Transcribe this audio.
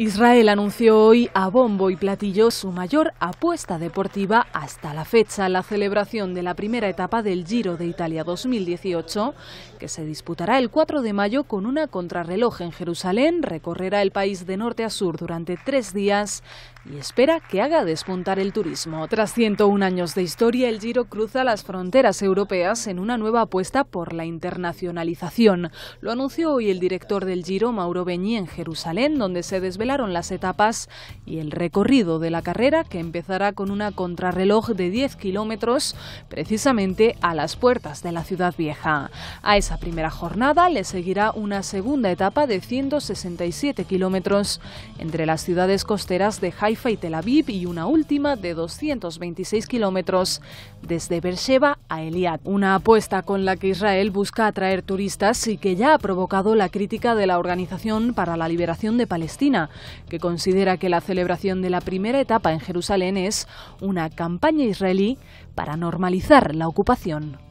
Israel anunció hoy a bombo y platillo su mayor apuesta deportiva hasta la fecha, la celebración de la primera etapa del Giro de Italia 2018, que se disputará el 4 de mayo con una contrarreloj en Jerusalén, recorrerá el país de norte a sur durante tres días y espera que haga despuntar el turismo. Tras 101 años de historia, el Giro cruza las fronteras europeas en una nueva apuesta por la internacionalización. Lo anunció hoy el director del Giro, Mauro Beñi, en Jerusalén, donde se desvela las etapas y el recorrido de la carrera, que empezará con una contrarreloj de 10 kilómetros, precisamente a las puertas de la ciudad vieja. A esa primera jornada le seguirá una segunda etapa de 167 kilómetros entre las ciudades costeras de Haifa y Tel Aviv y una última de 226 kilómetros desde Beersheba a Eliad. Una apuesta con la que Israel busca atraer turistas y que ya ha provocado la crítica de la Organización para la Liberación de Palestina, que considera que la celebración de la primera etapa en Jerusalén es una campaña israelí para normalizar la ocupación.